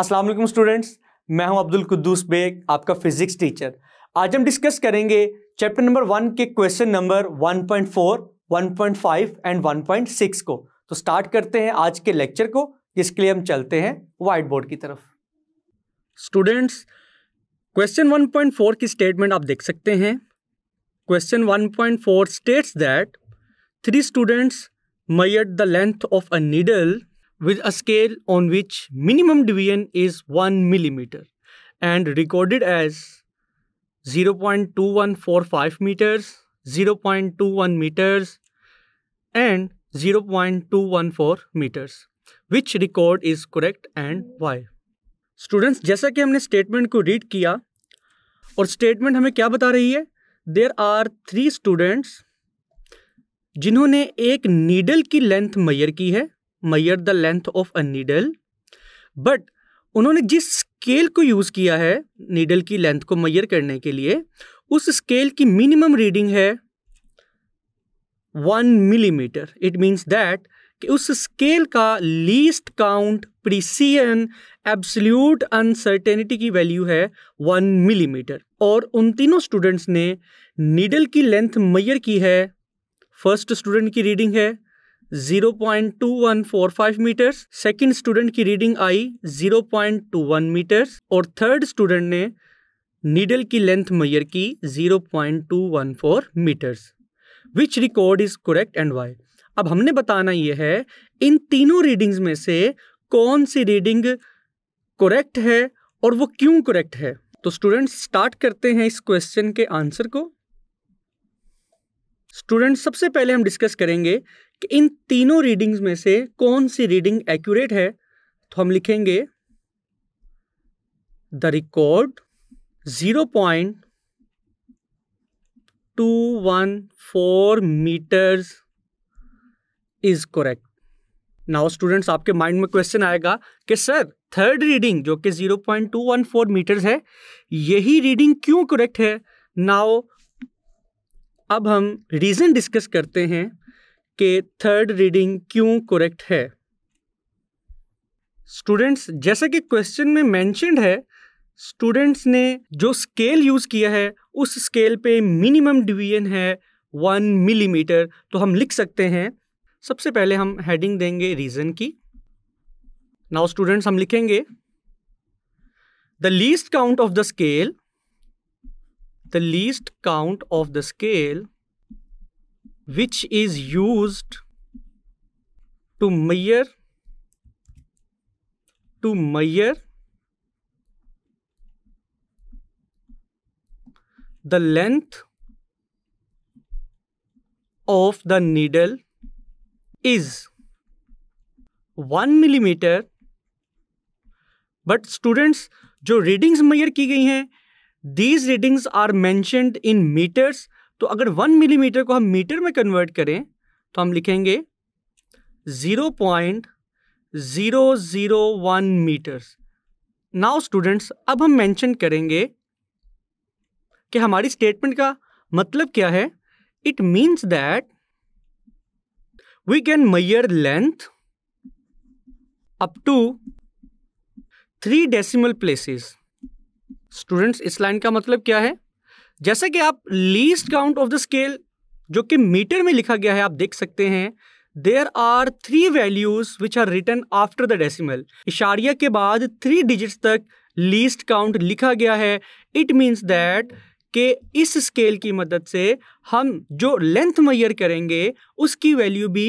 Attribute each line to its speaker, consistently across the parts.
Speaker 1: अस्सलाम वालेकुम स्टूडेंट्स मैं हूं अब्दुल कुद्दूस बेग आपका फिजिक्स टीचर आज हम डिस्कस करेंगे चैप्टर नंबर वन के क्वेश्चन नंबर 1.4, 1.5 एंड 1.6 को तो स्टार्ट करते हैं आज के लेक्चर को जिसके लिए हम चलते हैं वाइट बोर्ड की तरफ स्टूडेंट्स क्वेश्चन 1.4 की स्टेटमेंट आप देख सकते हैं question one states that three students measured the length of a needle with a scale on which minimum deviation is 1 millimeter and recorded as 0.2145 meters, 0.21 meters and 0.214 meters. Which record is correct and why? Students जैसा कि हमने statement को read किया और statement हमें क्या बता रही है देर आर थ्री स्टूडेंट्स जिन्होंने एक नीडल की लेंथ मैयर की है measure the length of a needle but उन्होंने जिस स्केल को यूज़ किया है नीडल की लेंथ को मैयर करने के लिए उस स्केल की मिनिमम रीडिंग है one millimetre it means that कि उस स्केल का least count precision absolute uncertainty की वैल्यू है वन मिलीमीटर और उन तीनों स्टूडेंट्स ने नीडल की लेंथ मैयर की है फर्स्ट स्टूडेंट की रीडिंग है 0.2145 मीटर्स सेकंड स्टूडेंट की रीडिंग आई 0.21 मीटर्स और थर्ड स्टूडेंट ने नीडल की लेंथ मैयर की 0.214 metres which record is correct and why अब हमने बताना यह है इन तीनों रीडिंग्स में से कौन सी रीडिंग करेक्ट है और वो क्यों करेक्ट है तो स्टूडेंट्स स्टार्ट करते हैं इस क्वेश्चन के आंसर को स्टूडेंट्स सबसे पहले हम डिस्कस करेंगे कि इन तीनों रीडिंग्स में से कौन सी रीडिंग एक्यूरेट है तो हम लिखेंगे the record zero point two one four metres is correct now students आपके माइंड में क्वेश्चन आएगा कि सर थर्ड रीडिंग जो कि 0.214 मीटर्स है यही रीडिंग क्यों करेक्ट है नाउ अब हम रीज़न डिस्कस करते हैं के थर्ड रीडिंग क्यों करेक्ट है स्टूडेंट्स जैसा कि क्वेश्चन में मैंशनड है स्टूडेंट्स ने जो स्केल यूज़ किया है उस स्केल पे मिनिमम डिवीजन है वन मिलीमीटर तो हम लिख सकते हैं सबसे पहले हम हेडिंग देंगे रीज़न की नाउ स्टूडेंट्स हम लिखेंगे the least count of the scale the least count of the scale which is used to measure to measure the length of the needle is 1 millimeter but students जो readings measure की गई हैं these readings are mentioned in metres तो अगर one millimetre को हम metre में convert करें तो हम लिखेंगे zero point zero zero one metres now students अब हम मेंशन करेंगे कि हमारी स्टेटमेंट का मतलब क्या है it means that we can measure length up to three decimal places students इस लाइन का मतलब क्या है जैसा कि आप least count of the scale जो कि मीटर में लिखा गया है आप देख सकते हैं there are three values which are written after the decimal इशारिया के बाद थ्री डिजिट्स तक लीस्ट काउंट लिखा गया है इट मीन्स दैट के इस स्केल की मदद से हम जो लेंथ मैयर करेंगे उसकी वैल्यू भी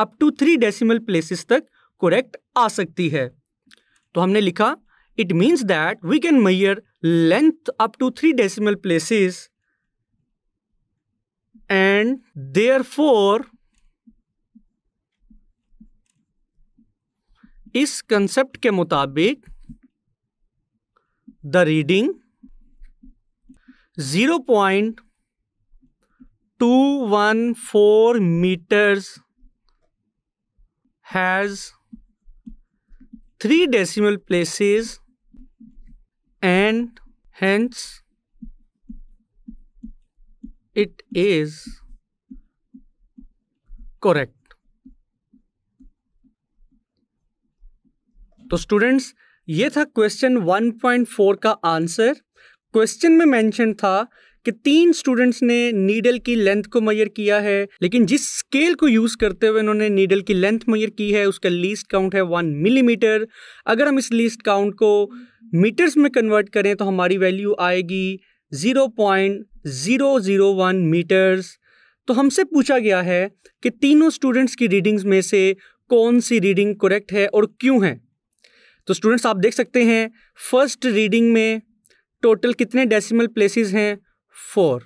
Speaker 1: up to three decimal places तक करेक्ट आ सकती है तो हमने लिखा it means that we can measure length up to 3 decimal places and therefore इस कंसेप्ट के मुताबिक the reading 0.214 metres has three decimal places and hence it is correct. तो स्टूडेंट्स ये था क्वेश्चन 1.4 का आंसर क्वेश्चन में मेंशन था कि तीन स्टूडेंट्स ने नीडल की लेंथ को मैयर किया है लेकिन जिस स्केल को यूज़ करते हुए उन्होंने नीडल की लेंथ मैयर की है उसका लीस्ट काउंट है वन मिलीमीटर अगर हम इस लीस्ट काउंट को मीटर्स में कन्वर्ट करें तो हमारी वैल्यू आएगी zero point zero zero one metres तो हमसे पूछा गया है कि तीनों स्टूडेंट्स की रीडिंग्स में से कौन सी रीडिंग करेक्ट है और क्यों है तो स्टूडेंट्स आप देख सकते हैं फर्स्ट रीडिंग में टोटल कितने डेसिमल प्लेसेस हैं फोर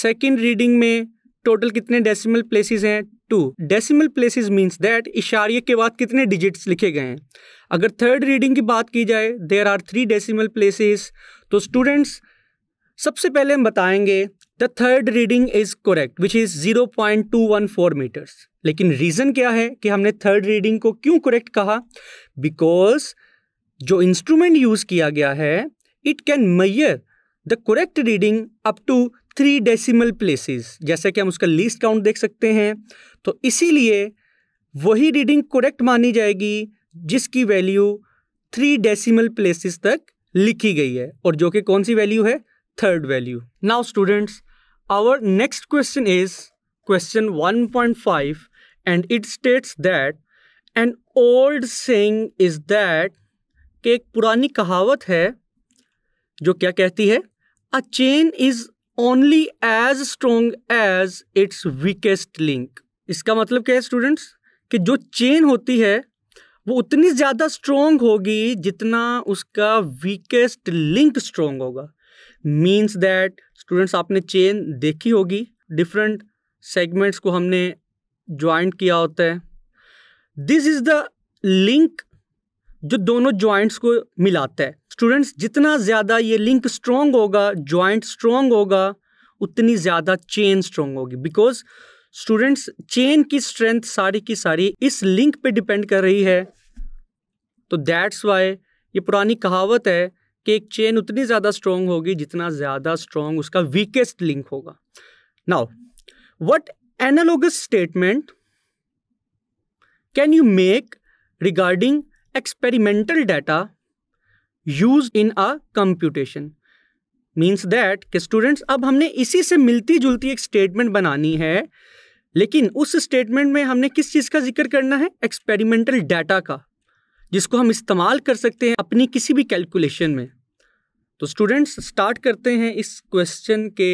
Speaker 1: सेकेंड रीडिंग में टोटल कितने डेसिमल प्लेसेस हैं two decimal places means that इशारे के बाद कितने डिजिट्स लिखे गए हैं अगर थर्ड रीडिंग की बात की जाए there are three decimal places तो स्टूडेंट्स सबसे पहले हम बताएंगे the third reading is correct which is zero point two one four metres लेकिन रीज़न क्या है कि हमने थर्ड रीडिंग को क्यों करेक्ट कहा बिकॉज जो इंस्ट्रूमेंट यूज़ किया गया है it can measure the correct reading up to three decimal places जैसे कि हम उसका लीस्ट काउंट देख सकते हैं तो इसीलिए वही रीडिंग करेक्ट मानी जाएगी जिसकी वैल्यू थ्री डेसिमल प्लेसेस तक लिखी गई है और जो कि कौन सी वैल्यू है third value now students our next question is question 1.5 and it states that an old saying is that कि एक पुरानी कहावत है जो क्या कहती है A chain is only as strong as its weakest link. इसका मतलब क्या है स्टूडेंट्स कि जो चेन होती है वो उतनी ज़्यादा स्ट्रोंग होगी जितना उसका वीकेस्ट लिंक स्ट्रोंग होगा मीन्स दैट स्टूडेंट्स आपने चेन देखी होगी डिफरेंट सेगमेंट्स को हमने ज्वाइंट किया होता है दिस इज़ द लिंक जो दोनों ज्वाइंट्स को मिलाता है स्टूडेंट्स जितना ज़्यादा ये लिंक स्ट्रॉन्ग होगा ज्वाइंट स्ट्रॉन्ग होगा उतनी ज़्यादा चेन स्ट्रॉन्ग होगी बिकॉज स्टूडेंट्स चेन की स्ट्रेंथ सारी की सारी इस लिंक पे डिपेंड कर रही है तो दैट्स वाई ये पुरानी कहावत है कि एक चेन उतनी ज़्यादा स्ट्रॉन्ग होगी जितना ज़्यादा स्ट्रॉन्ग उसका वीकेस्ट लिंक होगा now what analogous statement can you make regarding experimental data use in a computation means that कि स्टूडेंट्स अब हमने इसी से मिलती जुलती एक स्टेटमेंट बनानी है लेकिन उस स्टेटमेंट में हमने किस चीज़ का जिक्र करना है एक्सपेरिमेंटल डाटा का जिसको हम इस्तेमाल कर सकते हैं अपनी किसी भी कैलकुलेशन में तो स्टूडेंट्स स्टार्ट करते हैं इस क्वेश्चन के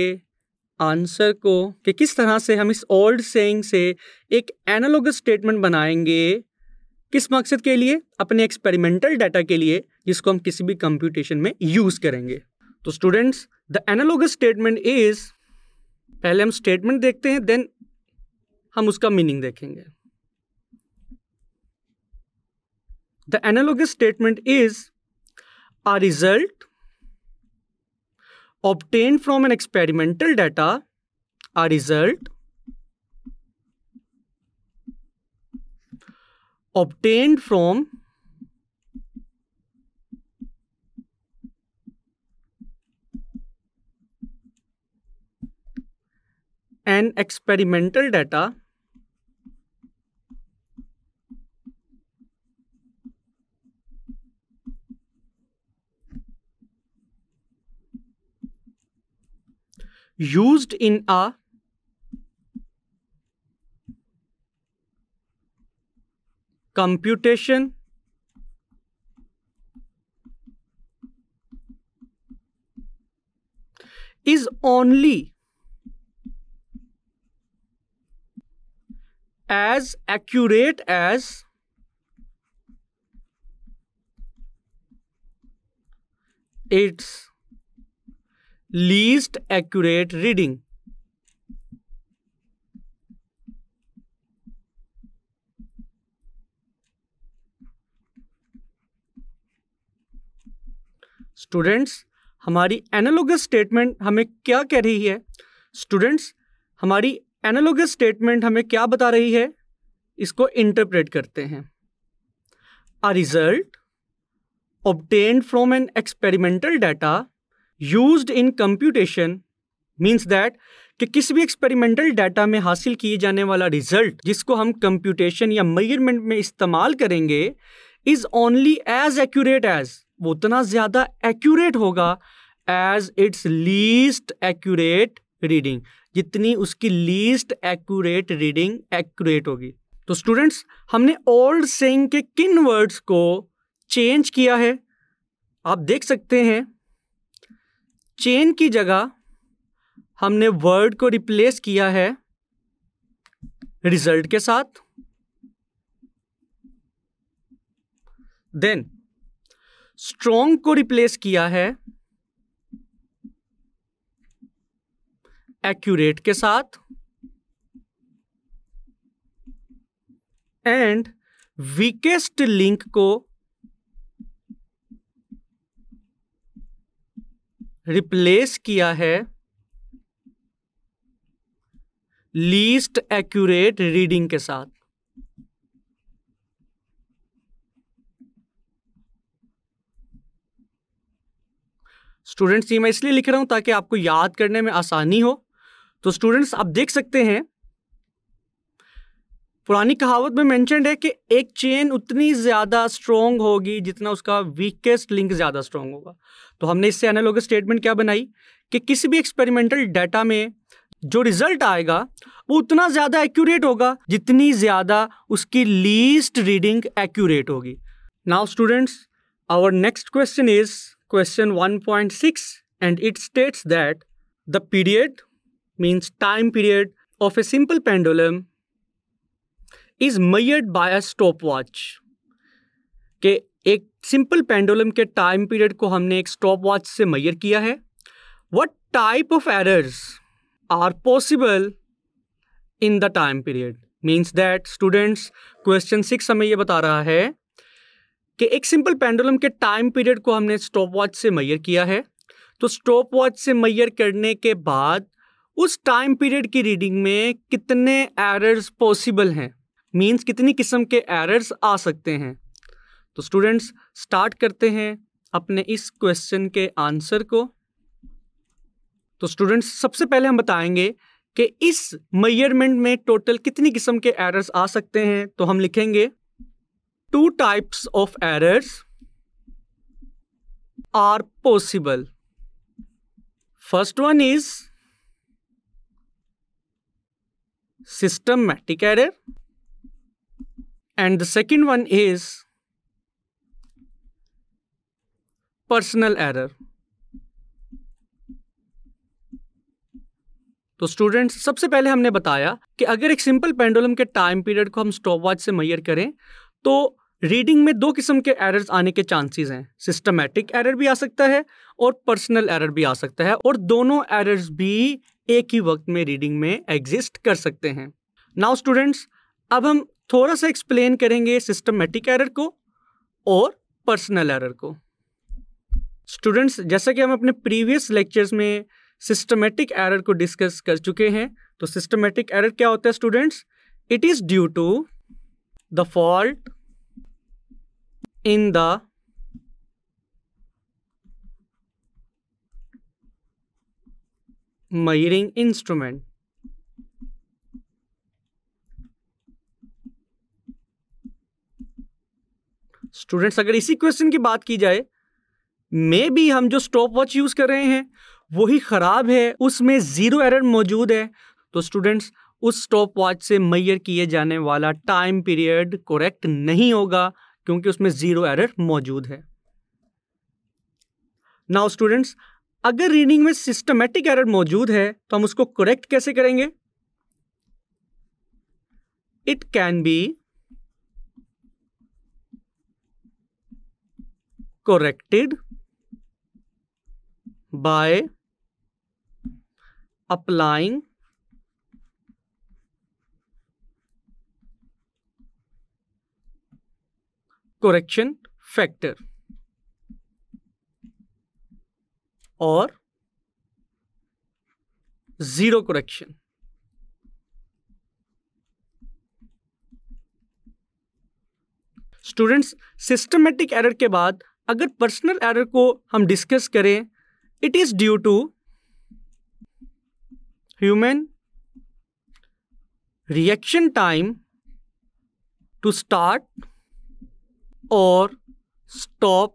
Speaker 1: आंसर को कि किस तरह से हम इस ओल्ड सेइंग से एक एनालॉग स्टेटमेंट बनाएंगे किस मकसद के लिए अपने एक्सपेरिमेंटल डाटा के लिए जिसको हम किसी भी कंप्यूटेशन में यूज करेंगे तो students the analogue statement is पहले हम स्टेटमेंट देखते हैं देन हम उसका मीनिंग देखेंगे the analogue statement is a result obtain from an experimental data a result obtained from an experimental data used in a computation is only as accurate as its least accurate reading. Students हमारी analogous statement हमें क्या कह रही है students हमारी analogous statement हमें क्या बता रही है इसको इंटरप्रेट करते हैं a result obtain from an experimental data use in computation means that कि किसी भी एक्सपेरिमेंटल डाटा में हासिल किए जाने वाला रिजल्ट जिसको हम कंप्यूटेशन या मेजरमेंट में इस्तेमाल करेंगे is only as accurate as उतना ज़्यादा एक्यूरेट होगा as its least accurate reading जितनी उसकी लीस्ट एक्यूरेट रीडिंग एक्यूरेट होगी तो स्टूडेंट्स हमने ओल्ड सेइंग के किन वर्ड्स को चेंज किया है आप देख सकते हैं चेन की जगह हमने वर्ड को रिप्लेस किया है रिजल्ट के साथ देन स्ट्रोंग को रिप्लेस किया है एक्यूरेट के साथ एंड वीकेस्ट लिंक को रिप्लेस किया है लीस्ट एक्यूरेट रीडिंग के साथ स्टूडेंट्स ये मैं इसलिए लिख रहा हूँ ताकि आपको याद करने में आसानी हो तो स्टूडेंट्स आप देख सकते हैं पुरानी कहावत में मैंशनड है कि एक चेन उतनी ज़्यादा स्ट्रोंग होगी जितना उसका वीकेस्ट लिंक ज़्यादा स्ट्रोंग होगा तो हमने इससे एनालॉग स्टेटमेंट क्या बनाई कि किसी भी एक्सपेरिमेंटल डाटा में जो रिजल्ट आएगा वो उतना ज़्यादा एक्यूरेट होगा जितनी ज़्यादा उसकी लीस्ट रीडिंग एक्यूरेट होगी now students our next question is question 1.6 and it states that the period means time period of a simple pendulum is measured by a stopwatch के एक सिंपल पेंडुलम के time period को हमने एक stopwatch से measure किया है what type of errors are possible in the time period means that students question six हमें ये बता रहा है कि एक सिंपल पेंडुलम के टाइम पीरियड को हमने स्टॉप वॉच से मैयर किया है तो स्टॉप वॉच से मैयर करने के बाद उस टाइम पीरियड की रीडिंग में कितने एरर्स पॉसिबल हैं मीन्स कितनी किस्म के एरर्स आ सकते हैं तो स्टूडेंट्स स्टार्ट करते हैं अपने इस क्वेश्चन के आंसर को तो स्टूडेंट्स सबसे पहले हम बताएंगे कि इस मैयरमेंट में टोटल कितनी किस्म के एरर्स आ सकते हैं तो हम लिखेंगे two types of errors are possible. First one is systematic error and the second one is personal error. तो स्टूडेंट्स सबसे पहले हमने बताया कि अगर एक सिंपल पेंडुलम के टाइम पीरियड को हम स्टॉप वॉच से मैयर करें तो रीडिंग में दो किस्म के एरर्स आने के चांसेस हैं सिस्टमेटिक एरर भी आ सकता है और पर्सनल एरर भी आ सकता है और दोनों एरर्स भी एक ही वक्त में रीडिंग में एग्जिस्ट कर सकते हैं नाउ स्टूडेंट्स अब हम थोड़ा सा एक्सप्लेन करेंगे सिस्टमेटिक एरर को और पर्सनल एरर को स्टूडेंट्स जैसा कि हम अपने प्रीवियस लेक्चर्स में सिस्टमेटिक एरर को डिस्कस कर चुके हैं तो सिस्टमेटिक एरर क्या होता है students it is due to the fault in the measuring instrument students अगर इसी क्वेश्चन की बात की जाए मे भी हम जो स्टॉप वॉच यूज़ कर रहे हैं वही ख़राब है उसमें ज़ीरो एरर मौजूद है तो स्टूडेंट्स उस स्टॉप वॉच से मैयर किए जाने वाला टाइम पीरियड करेक्ट नहीं होगा क्योंकि उसमें ज़ीरो एरर मौजूद है नाउ स्टूडेंट्स अगर रीडिंग में सिस्टमेटिक एरर मौजूद है तो हम उसको करेक्ट कैसे करेंगे it can be corrected by applying correction factor और zero correction students systematic error के बाद अगर पर्सनल एरर को हम डिस्कस करें it is due to human reaction time to start or stop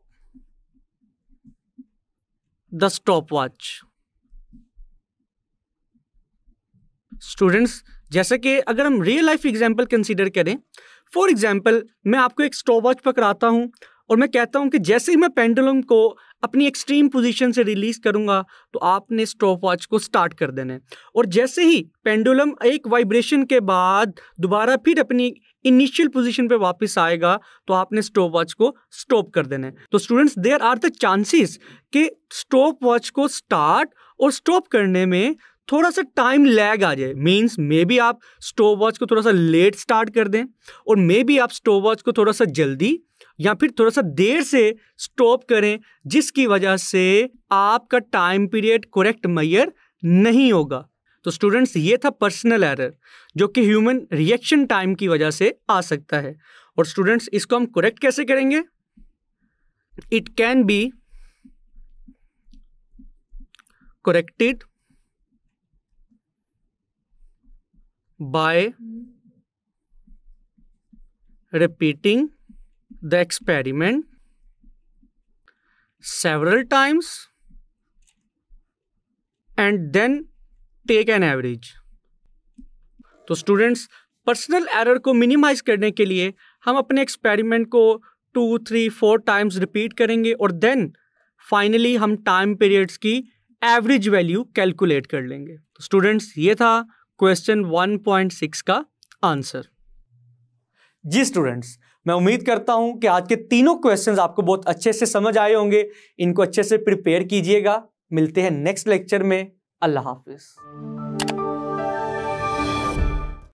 Speaker 1: the stopwatch. Students जैसे कि अगर हम रियल लाइफ एग्जाम्पल कंसिडर करें फॉर एग्जाम्पल मैं आपको एक स्टॉप वॉच पकड़ाता हूँ और मैं कहता हूँ कि जैसे ही मैं पेंडुलम को अपनी एक्सट्रीम पोजीशन से रिलीज़ करूँगा तो आपने स्टॉप वॉच को स्टार्ट कर देना है और जैसे ही पेंडुलम एक वाइब्रेशन के बाद दोबारा फिर अपनी इनिशियल पोजीशन पे वापस आएगा तो आपने स्टॉप वॉच को स्टॉप कर देना है तो students there are the chances कि स्टॉप वॉच को स्टार्ट और स्टॉप करने में थोड़ा सा टाइम लैग आ जाए मीन्स मे बी आप स्टॉप वॉच को थोड़ा सा लेट स्टार्ट कर दें और मे बी आप स्टॉप वॉच को थोड़ा सा जल्दी या फिर थोड़ा सा देर से स्टॉप करें जिसकी वजह से आपका टाइम पीरियड करेक्ट मैयर नहीं होगा तो स्टूडेंट्स ये था पर्सनल एरर जो कि ह्यूमन रिएक्शन टाइम की वजह से आ सकता है और स्टूडेंट्स इसको हम करेक्ट कैसे करेंगे it can be corrected by repeating the experiment several times and then take an average तो स्टूडेंट्स पर्सनल एरर को मिनिमाइज करने के लिए हम अपने एक्सपेरिमेंट को two three four times repeat करेंगे और देन फाइनली हम टाइम पीरियड्स की एवरेज वैल्यू कैलकुलेट कर लेंगे तो स्टूडेंट्स ये था क्वेश्चन 1.6 का आंसर जी स्टूडेंट्स मैं उम्मीद करता हूं कि आज के तीनों क्वेश्चंस आपको बहुत अच्छे से समझ आए होंगे इनको अच्छे से प्रिपेयर कीजिएगा मिलते हैं नेक्स्ट लेक्चर में अल्लाह हाफिज़